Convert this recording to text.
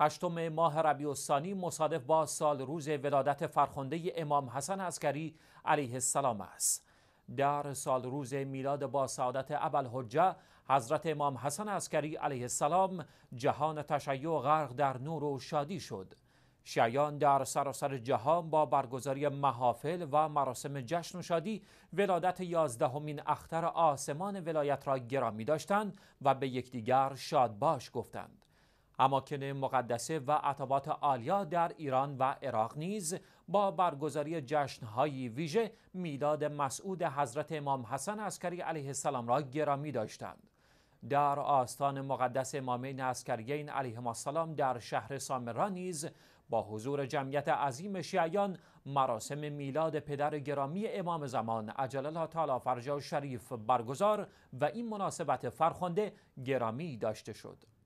هشتم ماه ربیع الثانی مصادف با سال روز ولادت فرخنده امام حسن عسکری علیه السلام است در سال روز میلاد با سعادت حجه حضرت امام حسن عسکری علیه السلام جهان تشیع غرق در نور و شادی شد شیعیان در سراسر جهان با برگزاری محافل و مراسم جشن و شادی ولادت یازدهمین اختر آسمان ولایت را گرامی داشتند و به یکدیگر شادباش گفتند اماکن مقدسه و عطبات آلیا در ایران و عراق نیز با برگزاری جشنهایی ویژه میلاد مسعود حضرت امام حسن عسکری علیه السلام را گرامی داشتند در آستان مقدس امامین عسکریین علیه السلام در شهر سامرا نیز با حضور جمعیت عظیم شیعیان مراسم میلاد پدر گرامی امام زمان عجل الله تعالی فرجا شریف برگزار و این مناسبت فرخنده گرامی داشته شد